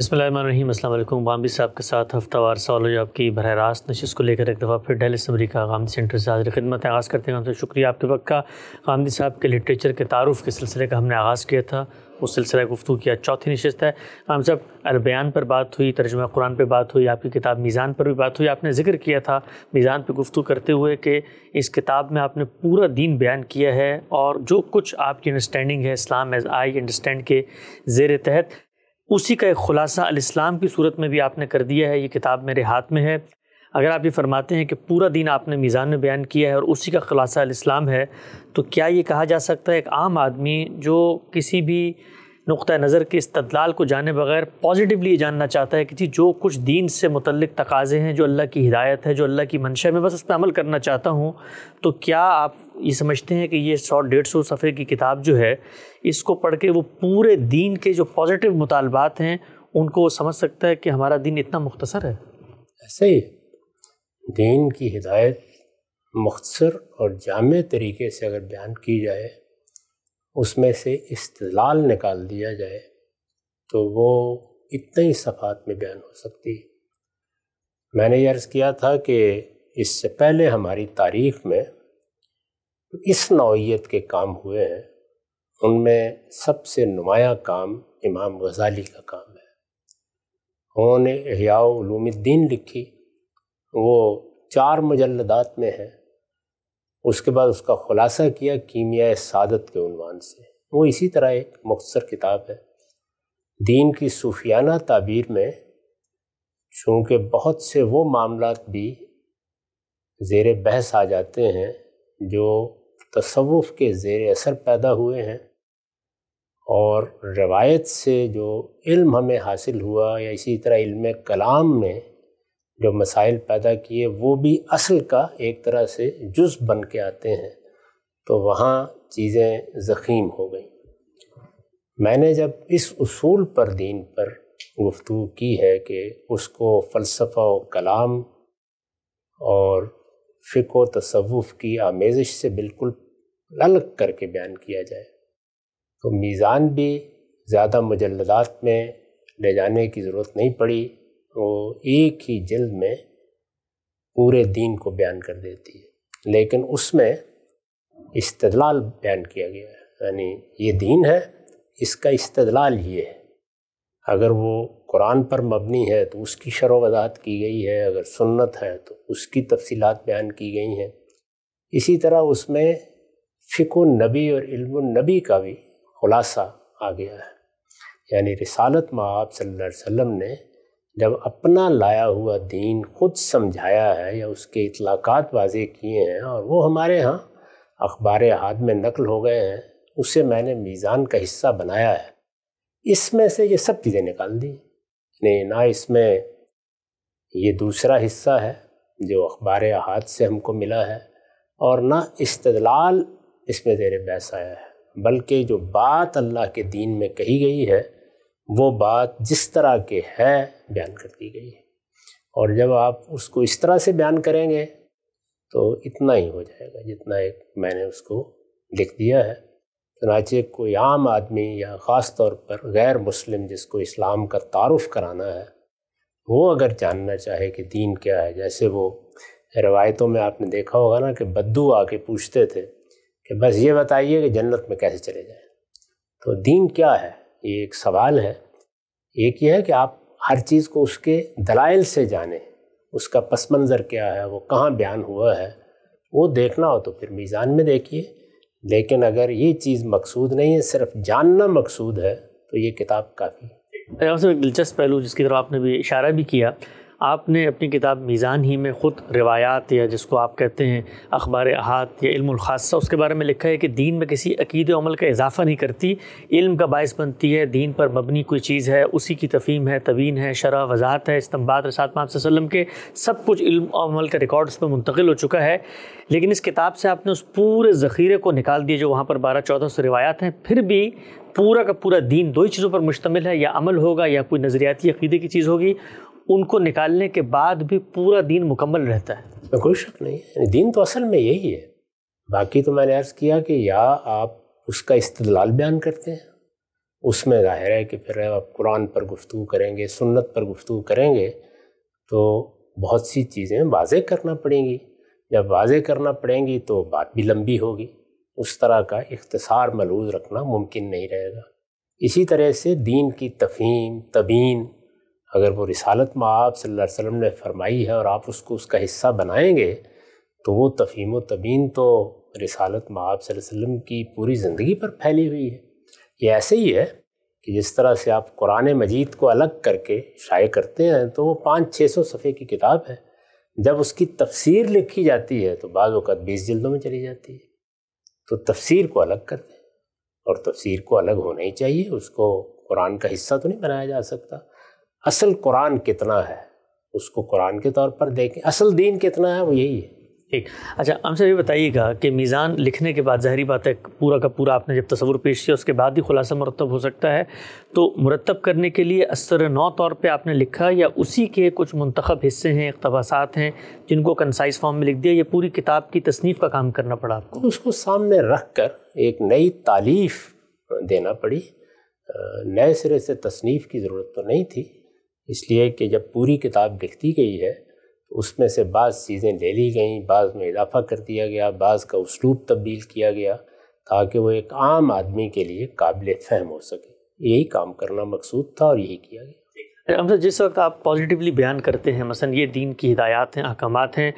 बसमीम अल्लाम बामबी साहब के साथ हफ्तावार सॉलोज आपकी बरह रास्त नशस्त को लेकर एक दफ़ा फिर डेली समरी का सेंटर से हाजिर खिदमत आगाज़ करते हैं हमसे तो शुक्रिया आपके वक्त का गांधी साहब के लिटरेचर के तारुफ के सिलसिले का हमने आगाज़ किया था उस सिलसिला गुफ्तु किया चौथी नशस्त है हम सब अरबयान पर बात हुई तर्जुमा कुरान पर बात हुई आपकी किताब मीज़ान पर भी बात हुई आपने जिक्र किया था मीज़ान पर गुफ्तु करते हुए कि इस किताब में आपने पूरा दीन बयान किया है और जो कुछ आपकी अंडरस्टैंडिंग है इस्लाम एज आई अंडरस्टैंड के जेर तहत उसी का एक ख़ुलासा अलस्लाम की सूरत में भी आपने कर दिया है ये किताब मेरे हाथ में है अगर आप ये फरमाते हैं कि पूरा दिन आपने मीज़ान में बयान किया है और उसी का ख़ुलासा अलस्लाम है तो क्या ये कहा जा सकता है एक आम आदमी जो किसी भी नुक़ नज़र के इस्तलाल को जाने बगैर पॉजिटिवली ये जानना चाहता है कि जी जो कुछ दीन से मुतलक तकाज़े हैं जो अल्लाह की हिदायत है जो अल्लाह की मंशा में बस उस पर अमल करना चाहता हूँ तो क्या आप ये समझते हैं कि ये सौ डेढ़ सौ सफ़े की किताब जो है इसको पढ़ के वो पूरे दीन के जो पॉजिटिव मुतालबात हैं उनको वो समझ सकता है कि हमारा दिन इतना मुख्तसर है ऐसे ही दीन की हिदायत मुख्तसर और जाम तरीके से अगर बयान की जाए उसमें से इस्तलाल निकाल दिया जाए तो वो इतने ही सफ़ात में बयान हो सकती है मैंने ये अर्ज़ किया था कि इससे पहले हमारी तारीख़ में तो इस नौीयत के काम हुए हैं उनमें सबसे नुमाया काम इमाम गज़ाली का काम है उन्होंने अहियाद्दीन लिखी वो चार मजलदात में है उसके बाद उसका ख़ुलासा किया कीमिया सादत के उनवान से वो इसी तरह एक मख्सर किताब है दीन की सूफियाना ताबीर में चूँकि बहुत से वो मामला भी ज़ेर बहस आ जाते हैं जो तसवुफ़ के ज़ेर असर पैदा हुए हैं और रवायत से जो इल्म हमें हासिल हुआ या इसी तरह इल्म कलाम में जो मसाइल पैदा किए वो भी असल का एक तरह से जुज़ बन के आते हैं तो वहाँ चीज़ें ज़ख़ीम हो गई मैंने जब इस उसूल पर दीन पर गुफ्तु की है कि उसको फ़लसफ़ा व कलाम और फ़िको तसवुफ़ की आमेज़िश से बिल्कुल अलग करके बयान किया जाए तो मीज़ान भी ज़्यादा मुजलदात में ले जाने की ज़रूरत नहीं पड़ी वो एक ही जल्द में पूरे दीन को बयान कर देती है लेकिन उसमें इस्तलाल बयान किया गया है यानी ये दीन है इसका इस्तलाल ये है अगर वो कुरान पर मबनी है तो उसकी शर वजात की गई है अगर सुन्नत है तो उसकी तफसीलात बयान की गई हैं इसी तरह उसमें फ़िको नबी और इल्म नबी का भी खुलासा आ गया है यानी रिसालत माँ आप वसम ने जब अपना लाया हुआ दीन खुद समझाया है या उसके इतलाक़ात वाजे किए हैं और वो हमारे यहाँ अखबार हाथ में नकल हो गए हैं उसे मैंने मीज़ान का हिस्सा बनाया है इसमें से ये सब चीज़ें निकाल दी नहीं ना इसमें ये दूसरा हिस्सा है जो अखबार हाथ से हमको मिला है और ना इस्तलाल इसमें तेरे बहस आया है बल्कि जो बात अल्लाह के दीन में कही गई है वो बात जिस तरह के है बयान कर दी गई है और जब आप उसको इस तरह से बयान करेंगे तो इतना ही हो जाएगा जितना एक मैंने उसको लिख दिया है चनाचे कोई आम आदमी या ख़ास तौर पर गैर मुस्लिम जिसको इस्लाम का तारफ़ कराना है वो अगर जानना चाहे कि दीन क्या है जैसे वो रवायतों में आपने देखा होगा ना कि बद्दू आके पूछते थे कि बस ये बताइए कि जन्नत में कैसे चले जाए तो दीन क्या है ये एक सवाल है एक ये है कि आप हर चीज़ को उसके दलाइल से जाने उसका पस मंज़र क्या है वो कहाँ बयान हुआ है वो देखना हो तो फिर मीज़ान में देखिए लेकिन अगर ये चीज़ मकसूद नहीं है सिर्फ जानना मकसूद है तो ये किताब काफ़ी है एक दिलचस्प पहलू जिसकी तरफ आपने भी इशारा भी किया आपने अपनी किताब मीज़ान ही में ख़ुद रिवायात या जिसको आप कहते हैं अखबार अहात या इल्मासा उसके बारे में लिखा है कि दीन में किसी अकीद अमल का इजाफ़ा नहीं करती इल्म का बायस बनती है दीन पर मबनी कोई चीज़ है उसी की तफीम है तवीन है शरा वजाहत है इस्तम्बाद रसात वसलम के सब कुछ इल्म अमल का रिकॉर्ड उस पर मुंतकिल हो चुका है लेकिन इस किताब से आपने उस पूरे ज़ख़ीरे को निकाल दिए जो वहाँ पर बारह चौदह सौ रवायात हैं फिर भी पूरा का पूरा दीन दो ही चीज़ों पर मुश्तमिल है या अमल होगा या कोई नज़रियाती अकीदे की चीज़ होगी उनको निकालने के बाद भी पूरा दिन मुकम्मल रहता है कोई शक नहीं है दिन तो असल में यही है बाकी तो मैंने अर्ज़ किया कि या आप उसका इस्तलाल बयान करते हैं उसमें ज़ाहिर है कि फिर आप कुरान पर गुफ्तु करेंगे सुन्नत पर गुफ्तु करेंगे तो बहुत सी चीज़ें वाजे करना पड़ेंगी जब वाजे करना पड़ेंगी तो बात भी लंबी होगी उस तरह का इख्तसार मलूज रखना मुमकिन नहीं रहेगा इसी तरह से दीन की तफहीम तबीन अगर वो रिसालत में आप सल्लल्लाहु अलैहि वसल्लम ने फरमाई है और आप उसको उसका हिस्सा बनाएंगे तो वो तफीम तबीन तो रिसालत में आप वसल्लम की पूरी ज़िंदगी पर फैली हुई है ये ऐसे ही है कि जिस तरह से आप कुरान मजीद को अलग करके शाये करते हैं तो वो पाँच छः सौ सफ़े की किताब है जब उसकी तफसीर लिखी जाती है तो बाद अवत बीस जल्दों में चली जाती है तो तफसीर को अलग करते हैं और तफसीर को अलग होना ही चाहिए उसको कुरान का हिस्सा तो नहीं बनाया जा सकता असल कुरान कितना है उसको कुरान के तौर पर देखें असल दीन कितना है वो यही है ठीक अच्छा हमसे ये बताइएगा कि मीज़ान लिखने के बाद ज़ाहरी बात है पूरा का पूरा आपने जब तस्वुर पेश किया उसके बाद ही खुलासा मरतब हो सकता है तो मुरतब करने के लिए असर नौ तौर पे आपने लिखा या उसी के कुछ मंतखब हिस्से हैं इकतबासात हैं जिनको कंसाइज फॉर्म में लिख दिया या पूरी किताब की तसनीफ़ का काम करना पड़ा आपको उसको सामने रख कर एक नई तालीफ़ देना पड़ी नए सिरे से तसनीफ़ की ज़रूरत तो नहीं थी इसलिए कि जब पूरी किताब लिखती गई है तो उसमें से बाज़ चीज़ें ले ली गई बाज़ में इजाफा कर दिया गया बाज़ का उसलूब तब्दील किया गया ताकि वो एक आम आदमी के लिए काबिल फहम हो सके यही काम करना मकसूद था और यही किया गया हमसे जिस वक्त आप पॉजिटिवली बयान करते हैं मसलन ये दीन की हिदायत हैं अहकाम हैं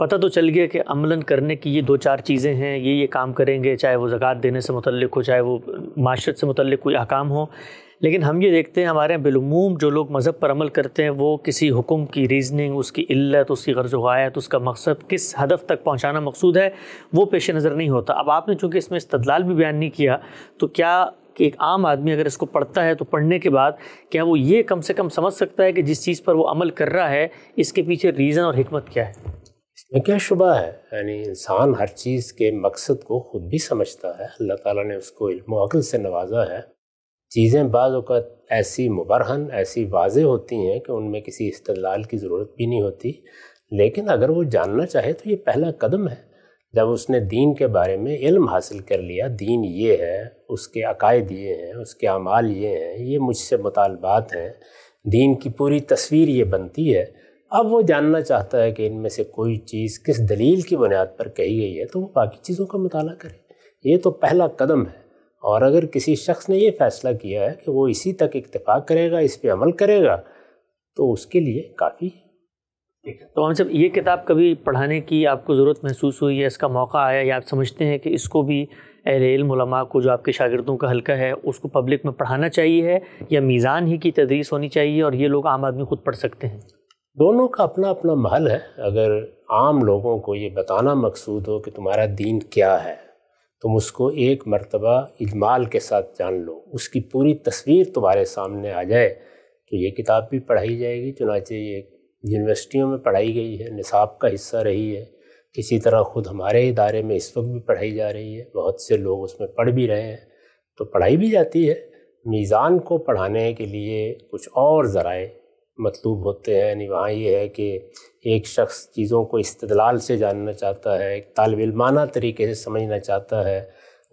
पता तो चल गया कि अमलन करने की ये दो चार चीज़ें हैं ये ये काम करेंगे चाहे वो ज़क़़त देने से मुतल हो चाहे वो माशरत से मुतल कोई अहकाम हो लेकिन हम ये देखते हैं हमारे बिलमूम जो लोग मज़हब पर अमल करते हैं वो किसी हुक्म की रीजनिंग उसकी इल्लत उसकी गर्ज वायत उसका मकसद किस हदफ तक पहुँचाना मकसूद है वो पेश नज़र नहीं होता अब आपने चूँकि इसमें इस्तलाल भी बयान नहीं किया तो क्या कि एक आम आदमी अगर इसको पढ़ता है तो पढ़ने के बाद क्या वो ये कम से कम समझ सकता है कि जिस चीज़ पर वो अमल कर रहा है इसके पीछे रीज़न और हमत क्या है इसमें क्या शुबा है यानी इंसान हर चीज़ के मकसद को ख़ुद भी समझता है अल्लाह ताला ने उसको इल्म अकल से नवाजा है चीज़ें बाज़त ऐसी मुबरहन ऐसी वाज होती हैं कि उनमें किसी इस्तलाल की ज़रूरत भी नहीं होती लेकिन अगर वो जानना चाहे तो ये पहला कदम है जब उसने दीन के बारे में इल्म हासिल कर लिया दीन ये है उसके अकायद ये हैं उसके अमाल ये हैं ये मुझसे मुतालबात हैं दीन की पूरी तस्वीर ये बनती है अब वो जानना चाहता है कि इनमें से कोई चीज़ किस दलील की बुनियाद पर कही गई है तो वो बाकी चीज़ों का मताल करे ये तो पहला कदम है और अगर किसी शख्स ने यह फ़ैसला किया है कि वो इसी तक इतफाक़ करेगा इस पर अमल करेगा तो उसके लिए काफ़ी तो हम जब ये किताब कभी पढ़ाने की आपको ज़रूरत महसूस हुई है इसका मौका आया या आप समझते हैं कि इसको भी इलमा को जो आपके शागिदों का हल्का है उसको पब्लिक में पढ़ाना चाहिए है या मीज़ान ही की तदरीस होनी चाहिए और ये लोग आम आदमी खुद पढ़ सकते हैं दोनों का अपना अपना महल है अगर आम लोगों को ये बताना मकसूद हो कि तुम्हारा दीन क्या है तुम उसको एक मरतबा इजमाल के साथ जान लो उसकी पूरी तस्वीर तुम्हारे सामने आ जाए तो ये किताब भी पढ़ाई जाएगी चुनाचे ये यूनिवर्सिटियों में पढ़ाई गई है निसाब का हिस्सा रही है किसी तरह खुद हमारे इदारे में इस वक्त भी पढ़ाई जा रही है बहुत से लोग उसमें पढ़ भी रहे हैं तो पढ़ाई भी जाती है मीज़ान को पढ़ाने के लिए कुछ और ज़राए मतलूब होते हैं यानी वहाँ ये है कि एक शख्स चीज़ों को इस्तलाल से जानना चाहता है एक तालबिलमाना तरीके से समझना चाहता है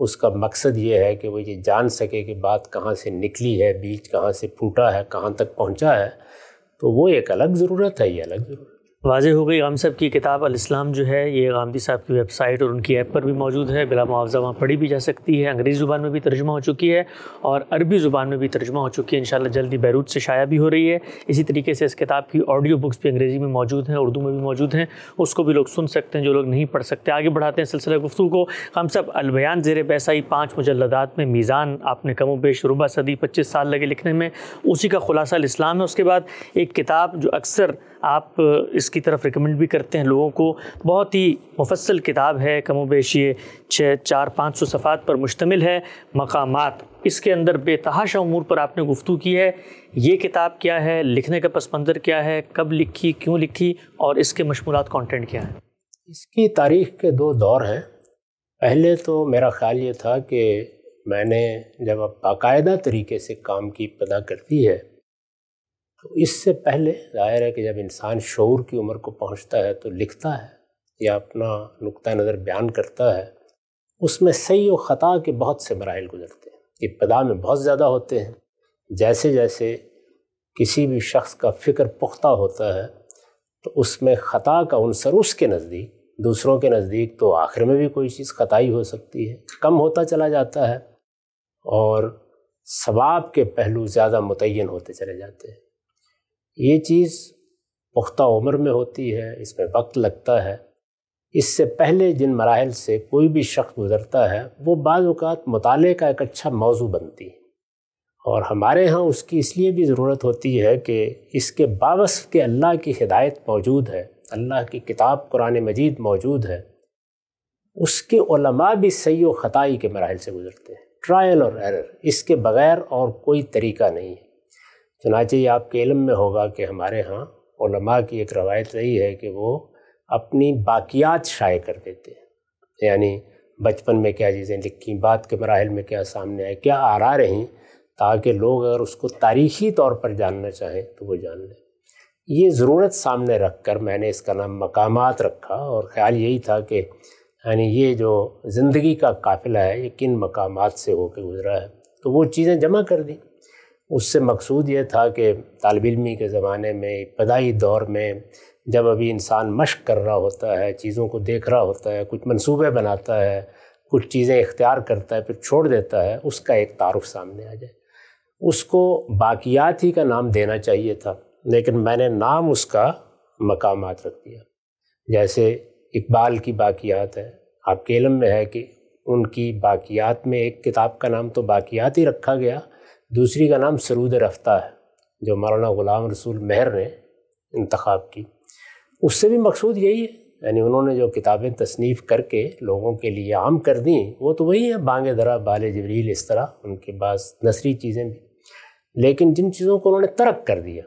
उसका मकसद ये है कि वो ये जान सके कि बात कहाँ से निकली है बीच कहाँ से फूटा है कहाँ तक पहुँचा है तो वो एक अलग ज़रूरत है ये अलग ज़रूरत वाजह हो गई गाम साहब की किताब इस्लाम जो है ये गांधी साहब की वेबसाइट और उनकी ऐप पर भी मौजूद है बिला मुआवजा वहाँ पढ़ी भी जा सकती है अंग्रेज़ी ज़ुबान में भी तर्जमा हो चुकी है और अरबी ज़ुबान में भी तर्जमा हो चुकी है इन शाला जल्दी बैरूत से शाया भी हो रही है इसी तरीके से इस किताब की ऑडियो बुक्स भी अंग्रेज़ी में मौजूद हैं उर्दू में भी मौजूद हैं उसको भी लोग सुन सकते हैं जो लोग नहीं पढ़ सकते आगे बढ़ाते हैं सिलसिला गुफ्तु को हम सब अलबयान जेर पैसाई पाँच मुजलदात में मीज़ान आपने कमो बेश रुबा सदी पच्चीस साल लगे लिखने में उसी का खुलासा इस्लाम है उसके बाद एक किताब जो अक्सर आप इस की तरफ रिकमेंड भी करते हैं लोगों को बहुत ही मुफसल किताब है कमो बेश ये छः चार पाँच सौ सफ़ात पर मुश्तमिल है मकाम इसके अंदर बेतहाशा अमूर पर आपने गुफ्तु की है ये किताब क्या है लिखने का पस मंज़र क्या है कब लिखी क्यों लिखी और इसके मशमूलत कॉन्टेंट क्या है इसकी तारीख के दो दौर हैं पहले तो मेरा ख्याल ये था कि मैंने जब अब बाकायदा तरीके से काम की पदा करती है तो इससे पहले जाहिर है कि जब इंसान शौर की उम्र को पहुंचता है तो लिखता है या अपना नुक़ नज़र बयान करता है उसमें सही व ख़ता के बहुत से मराइल गुजरते हैं इब्तदा में बहुत ज़्यादा होते हैं जैसे जैसे किसी भी शख्स का फ़िक्र पुख्ता होता है तो उसमें ख़ता का अनसर उसके नज़दीक दूसरों के नज़दीक तो आखिर में भी कोई चीज़ ख़ताई हो सकती है कम होता चला जाता है और सवाब के पहलू ज़्यादा मुतन होते चले जाते हैं ये चीज़ पुख्ता उम्र में होती है इसमें वक्त लगता है इससे पहले जिन मराहल से कोई भी शख्स गुज़रता है वो बाज़ात मुताले का एक अच्छा मौजू बनती है और हमारे यहाँ उसकी इसलिए भी ज़रूरत होती है कि इसके बावस के अल्लाह की हिदायत मौजूद है अल्लाह की किताब कुरान मजीद मौजूद है उसके उलमा भी सही व ख़ताई के मराहल से गुज़रते हैं ट्रायल और एरर इसके बगैर और कोई तरीका नहीं है चनाचे ये आपके इलम में होगा कि हमारे यहाँ की एक रवायत रही है कि वो अपनी बाकियात शाये कर देते हैं यानी बचपन में क्या चीज़ें लिखी बात के मराहल में क्या सामने आए क्या आरा रहीं ताकि लोग अगर उसको तारीखी तौर पर जानना चाहें तो वो जान लें ये ज़रूरत सामने रख कर मैंने इसका नाम मकाम रखा और ख़्याल यही था कि यानी ये जो ज़िंदगी का काफिला है ये किन मकाम से होकर गुज़रा है तो वो चीज़ें जमा कर दी उससे मकसूद ये था कि तालब इलमी के ज़माने में इब्तदाई दौर में जब अभी इंसान मश्क कर रहा होता है चीज़ों को देख रहा होता है कुछ मनसूबे बनाता है कुछ चीज़ें इख्तियार करता है फिर छोड़ देता है उसका एक तारफ़ सामने आ जाए उसको बाकियात ही का नाम देना चाहिए था लेकिन मैंने नाम उसका मकाम रख दिया जैसे इकबाल की बाकियात है आपके इलम में है कि उनकी बाकियात में एक किताब का नाम तो बाकियात ही रखा गया दूसरी का नाम सरूद रफ्ता है जो मौलाना ग़ुलाम रसूल मेहर ने इंतखब की उससे भी मकसूद यही है यानी उन्होंने जो किताबें तसनीफ़ करके लोगों के लिए आम कर दी वो तो वही है बांग दरा बाल जबरील इस तरह उनके पास नसरी चीज़ें भी लेकिन जिन चीज़ों को उन्होंने तरक् कर दिया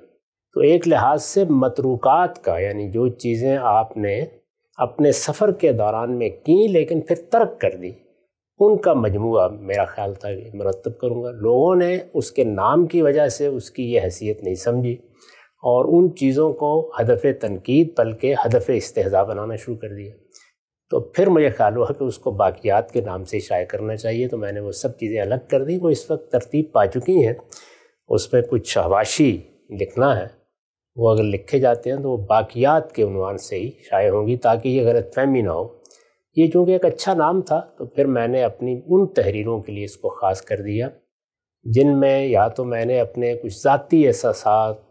तो एक लिहाज से मतरूकत का यानी जो चीज़ें आपने अपने सफ़र के दौरान में की लेकिन फिर तर्क कर दी उनका मजमू मेरा ख्याल था मरतब करूँगा लोगों ने उसके नाम की वजह से उसकी ये हैसियत नहीं समझी और उन चीज़ों को हदफ तनकीद बल्कि हदफ इसतजा बनाना शुरू कर दिया तो फिर मुझे ख्याल हुआ कि उसको बाकियात के नाम से शाये करना चाहिए तो मैंने वो सब चीज़ें अलग कर दी वो इस वक्त तरतीब पा चुकी हैं उस पर कुछ शहवाशी लिखना है वो अगर लिखे जाते हैं तो वो बाकियात के उनवान से ही शाये होंगी ताकि ये गलत फहमी ना हो ये चूँकि एक अच्छा नाम था तो फिर मैंने अपनी उन तहरीरों के लिए इसको ख़ास कर दिया जिनमें या तो मैंने अपने कुछ ज़ाती एहसास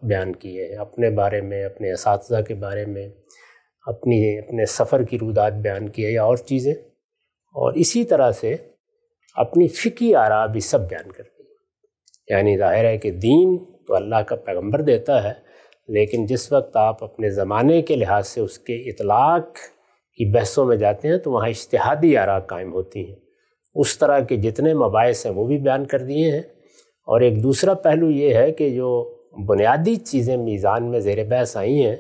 बयान किए हैं अपने बारे में अपने इस के बारे में अपनी अपने सफ़र की रुदात बयान किए या और चीज़ें और इसी तरह से अपनी फ़िकी आरा भी सब बयान कर दी यानी जाहिर है कि दीन तो अल्लाह का पैगंबर देता है लेकिन जिस वक्त आप अपने ज़माने के लिहाज से उसके इतलाक़ की बहसों में जाते हैं तो वहाँ इश्तहादी आरा कायम होती हैं उस तरह के जितने मबास हैं वो भी बयान कर दिए हैं और एक दूसरा पहलू ये है कि जो बुनियादी चीज़ें मीज़ान में ज़ेर बहस आई हैं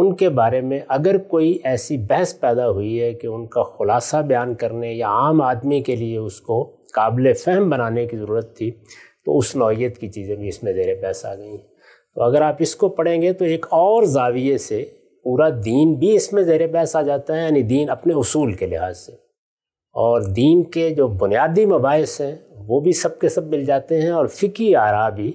उनके बारे में अगर कोई ऐसी बहस पैदा हुई है कि उनका ख़ुलासा बयान करने या आम आदमी के लिए उसको काबिल फ़हम बनाने की ज़रूरत थी तो उस नौीयत की चीज़ें भी इसमें ज़ेर बहस आ गई हैं तो अगर आप इसको पढ़ेंगे तो एक और जाविये से पूरा दीन भी इसमें ज़ेर बहस आ जाता है यानी दीन अपने असूल के लिहाज से और दीन के जो बुनियादी मबास हैं वो भी सब के सब मिल जाते हैं और फ़िकी आरा भी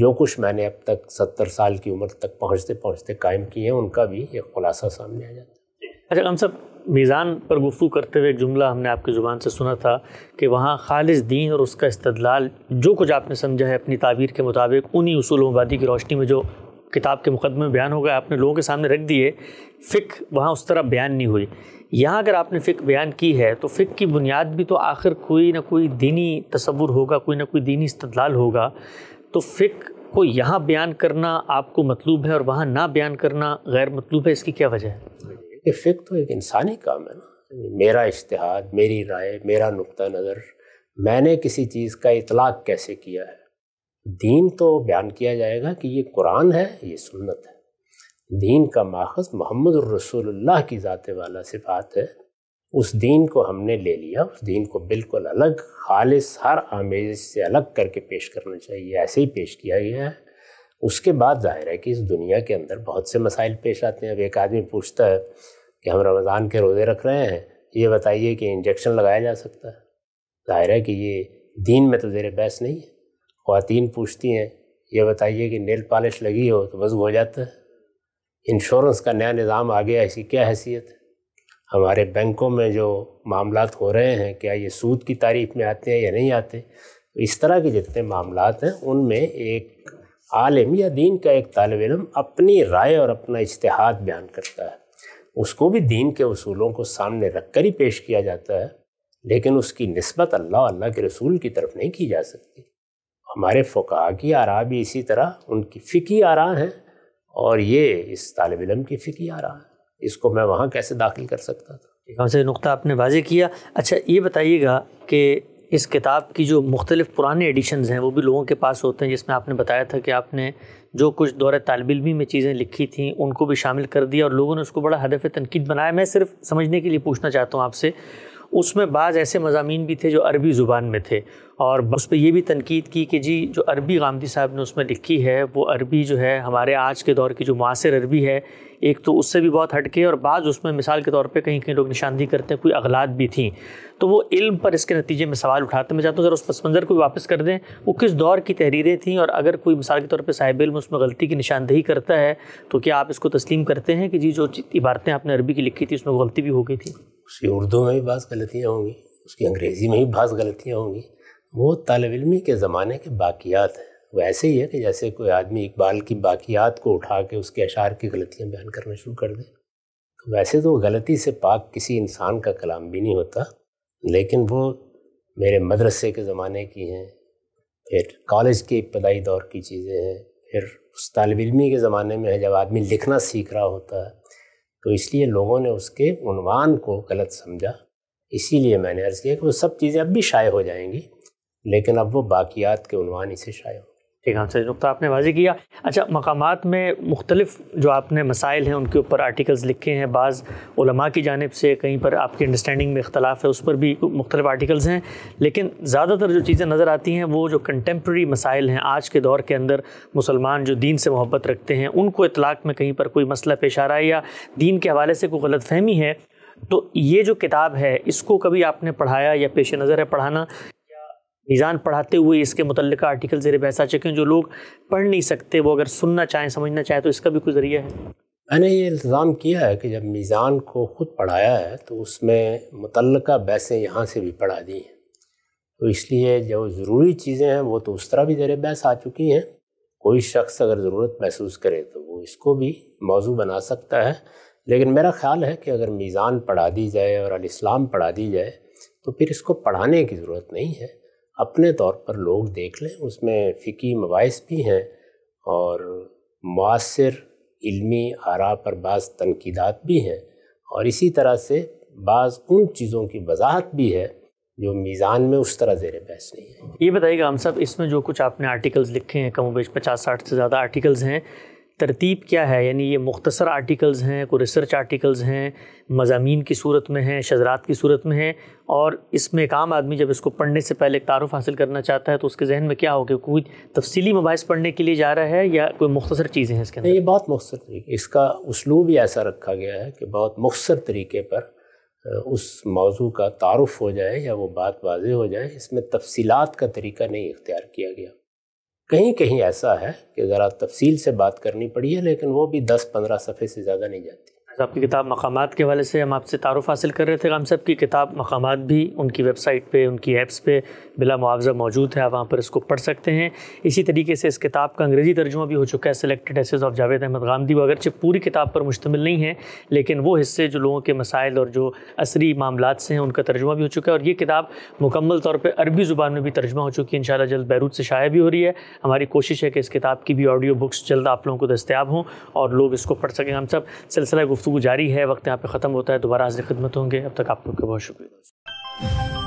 जो कुछ मैंने अब तक सत्तर साल की उम्र तक पहुँचते पहुँचते कायम किए हैं उनका भी एक खुलासा सामने आ जाता है अच्छा हम सब मीज़ान पर गुफ्तु करते हुए एक जुमला हमने आपकी ज़ुबान से सुना था कि वहाँ खालिज दीन और उसका इस्तलाल जो कुछ आपने समझा है अपनी ताबीर के मुताबिक उन्हीं असूलवादी की रोशनी में जो किताब के मुकदमे में बयान हो गए आपने लोगों के सामने रख दिए फ़िक वहाँ उस तरह बयान नहीं हुई यहाँ अगर आपने फ़िक बयान की है तो फ़िक की बुनियाद भी तो आखिर कोई ना कोई दीनी तस्वुर होगा कोई ना कोई दीनी इस्तलाल होगा तो फ़िक को यहाँ बयान करना आपको मतलूब है और वहाँ ना बयान करना गैर मतलूब है इसकी क्या वजह है फ़िक तो एक इंसानी काम है ना मेरा इश्तहाद मेरी राय मेरा नुक़ नज़र मैंने किसी चीज़ का इतलाक़ कैसे किया है दीन तो बयान किया जाएगा कि ये कुरान है ये सुन्नत है दीन का माखज मोहम्मद रसोल्ला की ज़ात वाला सिफात है उस दीन को हमने ले लिया उस दीन को बिल्कुल अलग खालिश हर आमेज से अलग करके पेश करना चाहिए ऐसे ही पेश किया गया है उसके बाद जाहिर है कि इस दुनिया के अंदर बहुत से मसाइल पेश आते हैं अब एक आदमी पूछता है कि हम रमज़ान के रोज़े रख रहे हैं ये बताइए कि इंजेक्शन लगाया जा सकता है जाहिर है कि ये दीन में तो जेर बहस नहीं है खातन पूछती हैं ये बताइए कि नेल पॉलिश लगी हो तो वज़ू हो जाता है इंश्योरेंस का नया निज़ाम आ गया इसकी क्या हैसियत है हमारे बैंकों में जो मामला हो रहे हैं क्या ये सूद की तारीफ में आते हैं या नहीं आते तो इस तरह के जितने मामला हैं उनमें एक आलम या दीन का एक तालब इलम अपनी राय और अपना इश्तहाद बयान करता है उसको भी दीन के असूलों को सामने रख कर ही पेश किया जाता है लेकिन उसकी नस्बत अल्लाह अल्लाह के रसूल की तरफ नहीं की जा सकती हमारे फ़ुका की आरा भी इसी तरह उनकी फ़िकी आरा हैं और ये इस तालब इलम की फ़िकी आरा है इसको मैं वहाँ कैसे दाखिल कर सकता था कौन से नुकता आपने वाजे किया अच्छा ये बताइएगा कि इस किताब की जो मुख्तलिफ़ पुराने एडिशन हैं वो भी लोगों के पास होते हैं जिसमें आपने बताया था कि आपने जो कुछ दौर तालब इलमी में चीज़ें लिखी थी उनको भी शामिल कर दिया और लोगों ने उसको बड़ा हदफ तनकीद बनाया मैं सिर्फ समझने के लिए पूछना चाहता हूँ आपसे उसमें बाज़ ऐसे मजामी भी थे जो अरबी ज़ुबान में थे और उस पर यह भी तनकीद की कि जी जो अरबी गांधी साहब ने उसमें लिखी है वो अरबी जो है हमारे आज के दौर की जो मासर अरबी है एक तो उससे भी बहुत हटके और बाद उसमें मिसाल के तौर पे कहीं कहीं लोग निशानदी करते हैं कोई अगलात भी थी तो वो इल्म पर इसके नतीजे में सवाल उठाते मैं चाहता हूँ जरा उस पस मंज़र को वापस कर दें वो किस दौर की तहरीरें थी और अगर कोई मिसाल के तौर पर साहिब इल्म उसमें गलती की निशानदेही करता है तो क्या आप इसको तस्लीम करते हैं कि जी जो इबारतें आपने अरबी की लिखी थी उसमें गलती भी हो गई थी उसकी उर्दू में भी बास गलतियाँ होंगी उसकी अंग्रेज़ी में भी बास गलतियाँ होंगी वो तालब इलमी के ज़माने के बाक़ियात हैं वो ऐसे ही है कि जैसे कोई आदमी इकबाल की बाक़ियात को उठा के उसके अशार की गलतियाँ बयान करना शुरू कर दे तो वैसे तो गलती से पाक किसी इंसान का कलाम भी नहीं होता लेकिन वो मेरे मदरसे के ज़माने की हैं फिर कॉलेज के इब्तदाई दौर की चीज़ें हैं फिर उस तालब इलमी के ज़माने में है जब आदमी लिखना सीख रहा होता है तो इसलिए लोगों ने उसके उनवान को गलत समझा इसीलिए मैंने अर्ज़ किया कि वो सब चीज़ें अब भी शाये हो जाएंगी लेकिन अब वो बाकियात के उनवान ही से शाये हो एक आंसर नुकता तो आपने वाजी किया अच्छा मकाम में मुख्तलिफ जो आपने मसाइल हैं उनके ऊपर आर्टिकल्स लिखे हैं बाज़ की जानब से कहीं पर आपकी अंडरस्टैंडिंग में इख्तलाफ है उस पर भी मुख्तलिफ आर्टिकल्स हैं लेकिन ज़्यादातर जो चीज़ें नज़र आती हैं वो जो कंटेम्प्रेरी मसाइल हैं आज के दौर के अंदर मुसलमान जो दीन से मोहब्बत रखते हैं उनको इतलाक़ में कहीं पर कोई मसला पेश आ रहा है या दीन के हवाले से कोई गलत फहमी है तो ये जो किताब है इसको कभी आपने पढ़ाया या पेश नज़र है पढ़ाना मीज़ान पढ़ाते हुए इसके मुतल आर्टिकल ज़ेर आ चुके हैं जो लोग पढ़ नहीं सकते वो अगर सुनना चाहें समझना चाहें तो इसका भी कोई ज़रिया है मैंने ये इल्ज़ाम किया है कि जब मीज़ान को ख़ुद पढ़ाया है तो उसमें मुतल बहसें यहाँ से भी पढ़ा दी हैं तो इसलिए जो ज़रूरी चीज़ें हैं वो तो उस तरह भी ज़ेर बहस आ चुकी हैं कोई शख्स अगर ज़रूरत महसूस करे तो वो इसको भी मौजू बना सकता है लेकिन मेरा ख्याल है कि अगर मीज़ान पढ़ा दी जाए और इस्लाम पढ़ा दी जाए तो फिर इसको पढ़ाने की ज़रूरत नहीं है अपने तौर पर लोग देख लें उसमें फ़िकी मवास भी हैं और मौसर इलमी आरा पर बाज़ तनकीदात भी हैं और इसी तरह से बाज़ उन चीज़ों की वजाहत भी है जो मीज़ान में उस तरह जेर बहस नहीं है ये बताइएगा हम सब इसमें जो कुछ आपने आर्टिकल्स लिखे हैं कम बेच पचास साठ से ज़्यादा आर्टिकल्स हैं तरतीब क्या है यानी ये मुख्तसर आर्टिकल्स हैं कोई रिसर्च आर्टिकल्स हैं मजामी की सूरत में हैं शजरात की सूरत में हैं और इसमें एक आम आदमी जब इसको पढ़ने से पहले एक तारफ़ हासिल करना चाहता है तो उसके जहन में क्या हो कि कोई तफसली मबास पढ़ने के लिए जा रहा है या कोई मुख्तर चीज़ें हैं इसके अंदर ये बहुत मुख्तर तरीके इसका उसलूब ही ऐसा रखा गया है कि बहुत मुख्तर तरीके पर उस मौजू का तारफ़ हो जाए या वो बात वाज हो जाए इसमें तफसीत का तरीका नहीं इख्तियार किया गया कहीं कहीं ऐसा है कि ज़रा तफसील से बात करनी पड़ी है लेकिन वो भी 10-15 सफ़े से ज़्यादा नहीं जाती तो आपकी किताब मकाम के हवाले से हम आपसे तारफ़ हासिल कर रहे थे गाम साहब की किताब मकाम भी उनकी वेबसाइट पे उनकी ऐप्स पे बिला मुआवजा मौजूद है आप वहाँ पर इसको पढ़ सकते हैं इसी तरीके से इस किताब का अंग्रेज़ी तर्जुमा भी हो चुका है selected essays of Javed Ahmad Ghamidi वो अगरचे पूरी किताब पर मुश्तमिल नहीं है लेकिन वो हिस्से जो लोगों के मसाइल और जो असरी मामला से हैं उनका तर्जुमा भी हो चुका है और ये किताब मुकम्मल तौर पर अरबी ज़ुबान में भी तर्जुमा हो चुकी है इन जल्द बैरूत से शाया भी हो रही है हमारी कोशिश है कि इस किताब की भी ऑडियो बुक्स जल्द आप लोगों को दस्तियाब हों और लोग इसको पढ़ सकें हम सब सिलसिला गुफ्त गुफ्तु जारी है वक्त यहाँ पे ख़त्म होता है दोबारा हाजिर खिदमत होंगे अब तक आप लोग का बहुत शुक्रिया